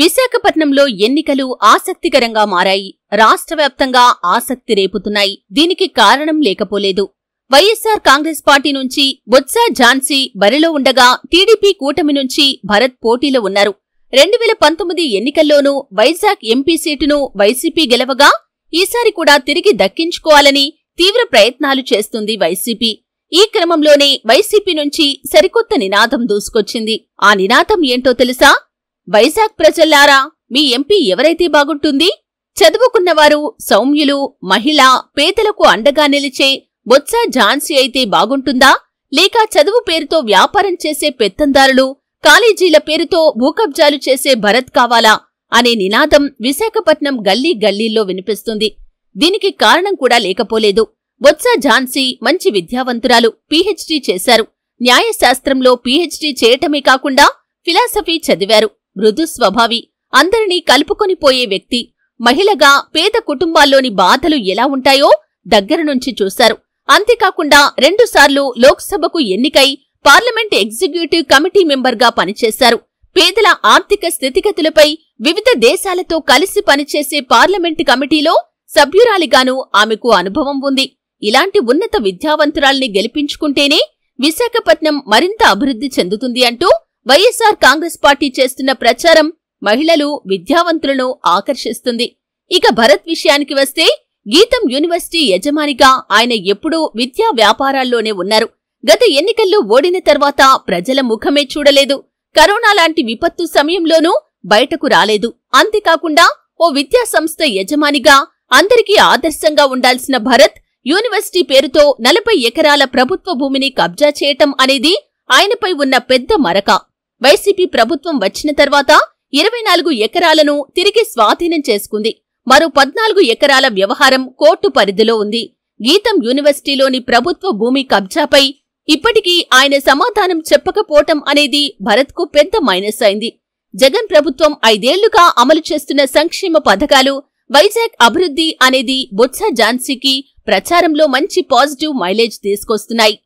విశాఖపట్నంలో ఎన్నికలు ఆసక్తికరంగా మారాయి రాష్ట్ర వ్యాప్తంగా ఆసక్తి రేపుతున్నాయి దీనికి కారణం లేకపోలేదు వైఎస్సార్ కాంగ్రెస్ పార్టీ నుంచి బొత్స ఝాన్సీ బరిలో ఉండగా టీడీపీ కూటమి నుంచి భరత్ పోటీలో ఉన్నారు రెండు వేల పంతొమ్మిది ఎన్నికల్లోనూ వైజాగ్ ఎంపీ సీటును వైసీపీ గెలవగా ఈసారి కూడా తిరిగి దక్కించుకోవాలని తీవ్ర ప్రయత్నాలు చేస్తుంది వైసీపీ ఈ క్రమంలోనే వైసీపీ నుంచి సరికొత్త నినాదం దూసుకొచ్చింది ఆ నినాదం ఏంటో తెలుసా వైజాగ్ ప్రజల్లారా మీ ఎంపీ ఎవరైతే బాగుంటుంది చదువుకున్నవారు సౌమ్యులు మహిళ పేదలకు అండగా నిలిచే బొత్స ఝాన్సీ అయితే బాగుంటుందా లేక చదువు పేరుతో వ్యాపారం చేసే పెత్తందారులు కాలేజీల పేరుతో భూకబ్జాలు చేసే భరత్ కావాలా అనే నినాదం విశాఖపట్నం గల్లీ గల్లీల్లో వినిపిస్తుంది దీనికి కారణం కూడా లేకపోలేదు బొత్స ఝాన్సీ మంచి విద్యావంతురాలు పీహెచ్డీ చేశారు న్యాయశాస్త్రంలో పీహెచ్డీ చేయటమే కాకుండా ఫిలాసఫీ చదివారు మృదు స్వభావి అందరినీ కలుపుకొనిపోయే వ్యక్తి మహిళగా పేద కుటుంబాల్లోని బాధలు ఎలా ఉంటాయో దగ్గర నుంచి చూశారు అంతేకాకుండా రెండుసార్లు లోక్సభకు ఎన్నికై పార్లమెంట్ ఎగ్జిక్యూటివ్ కమిటీ మెంబర్గా పనిచేశారు పేదల ఆర్థిక స్థితిగతులపై వివిధ దేశాలతో కలిసి పనిచేసే పార్లమెంట్ కమిటీలో సభ్యురాలిగాను ఆమెకు అనుభవం ఉంది ఇలాంటి ఉన్నత విద్యావంతురాల్ని గెలిపించుకుంటేనే విశాఖపట్నం మరింత అభివృద్ధి చెందుతుంది అంటూ వైఎస్సార్ కాంగ్రెస్ పార్టీ చేస్తున్న ప్రచారం మహిళలు విద్యావంతులను ఆకర్షిస్తుంది ఇక భరత్ విషయానికి వస్తే గీతం యూనివర్సిటీ యజమానిగా ఆయన ఎప్పుడూ విద్యా వ్యాపారాల్లోనే ఉన్నారు గత ఎన్నికల్లో ఓడిన తర్వాత ప్రజల ముఖమే చూడలేదు కరోనా లాంటి విపత్తు సమయంలోనూ బయటకు రాలేదు అంతేకాకుండా ఓ విద్యా సంస్థ యజమానిగా అందరికీ ఆదర్శంగా ఉండాల్సిన భరత్ యూనివర్సిటీ పేరుతో నలభై ఎకరాల ప్రభుత్వ భూమిని కబ్జా చేయటం అనేది ఆయనపై ఉన్న పెద్ద మరక వైసీపీ ప్రభుత్వం వచ్చిన తర్వాత ఇరవై నాలుగు ఎకరాలను తిరిగి స్వాధీనం చేసుకుంది మరో పద్నాలుగు ఎకరాల వ్యవహారం కోర్టు పరిధిలో ఉంది గీతం యూనివర్సిటీలోని ప్రభుత్వ భూమి కబ్జాపై ఇప్పటికీ ఆయన సమాధానం చెప్పకపోవటం అనేది భరత్కు పెద్ద మైనస్ అయింది జగన్ ప్రభుత్వం ఐదేళ్లుగా అమలు చేస్తున్న సంక్షేమ పథకాలు వైజాగ్ అభివృద్ధి అనేది బొత్స ఝాన్సీకి ప్రచారంలో మంచి పాజిటివ్ మైలేజ్ తీసుకొస్తున్నాయి